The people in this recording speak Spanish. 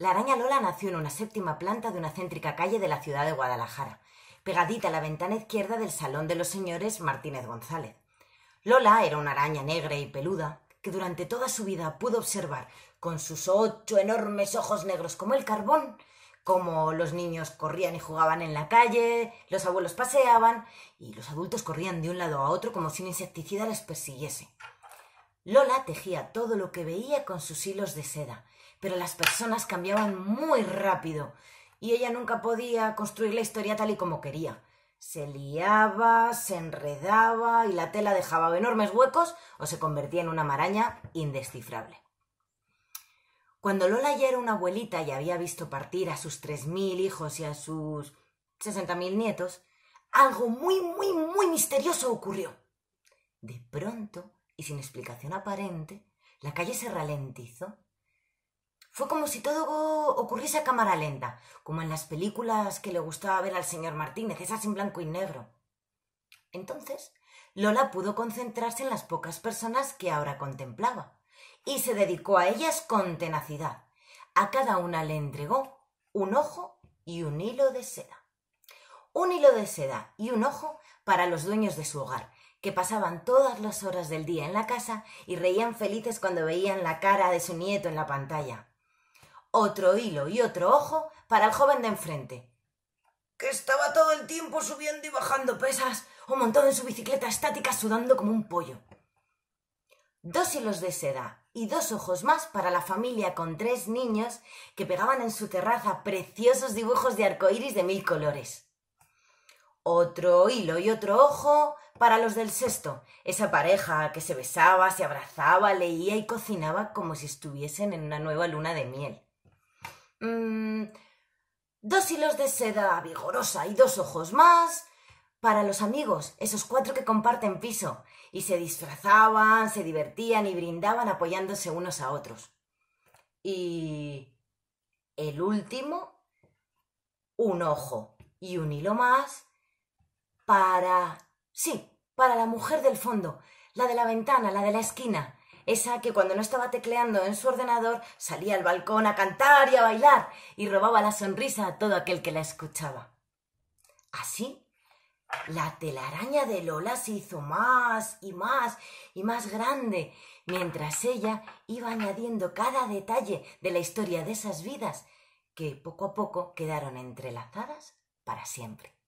La araña Lola nació en una séptima planta de una céntrica calle de la ciudad de Guadalajara, pegadita a la ventana izquierda del Salón de los Señores Martínez González. Lola era una araña negra y peluda que durante toda su vida pudo observar con sus ocho enormes ojos negros como el carbón cómo los niños corrían y jugaban en la calle, los abuelos paseaban y los adultos corrían de un lado a otro como si un insecticida les persiguiese. Lola tejía todo lo que veía con sus hilos de seda, pero las personas cambiaban muy rápido y ella nunca podía construir la historia tal y como quería. Se liaba, se enredaba y la tela dejaba enormes huecos o se convertía en una maraña indescifrable. Cuando Lola ya era una abuelita y había visto partir a sus tres mil hijos y a sus sesenta mil nietos, algo muy, muy, muy misterioso ocurrió. De pronto, y sin explicación aparente, la calle se ralentizó. Fue como si todo ocurriese a cámara lenta, como en las películas que le gustaba ver al señor Martínez, esas en blanco y negro. Entonces, Lola pudo concentrarse en las pocas personas que ahora contemplaba, y se dedicó a ellas con tenacidad. A cada una le entregó un ojo y un hilo de seda. Un hilo de seda y un ojo para los dueños de su hogar, que pasaban todas las horas del día en la casa y reían felices cuando veían la cara de su nieto en la pantalla. Otro hilo y otro ojo para el joven de enfrente, que estaba todo el tiempo subiendo y bajando pesas o montado en su bicicleta estática sudando como un pollo. Dos hilos de seda y dos ojos más para la familia con tres niños que pegaban en su terraza preciosos dibujos de arcoíris de mil colores. Otro hilo y otro ojo para los del sexto, esa pareja que se besaba, se abrazaba, leía y cocinaba como si estuviesen en una nueva luna de miel. Mm, dos hilos de seda vigorosa y dos ojos más para los amigos, esos cuatro que comparten piso, y se disfrazaban, se divertían y brindaban apoyándose unos a otros. Y el último, un ojo y un hilo más para... Sí, para la mujer del fondo, la de la ventana, la de la esquina, esa que cuando no estaba tecleando en su ordenador salía al balcón a cantar y a bailar y robaba la sonrisa a todo aquel que la escuchaba. Así, la telaraña de Lola se hizo más y más y más grande, mientras ella iba añadiendo cada detalle de la historia de esas vidas que poco a poco quedaron entrelazadas para siempre.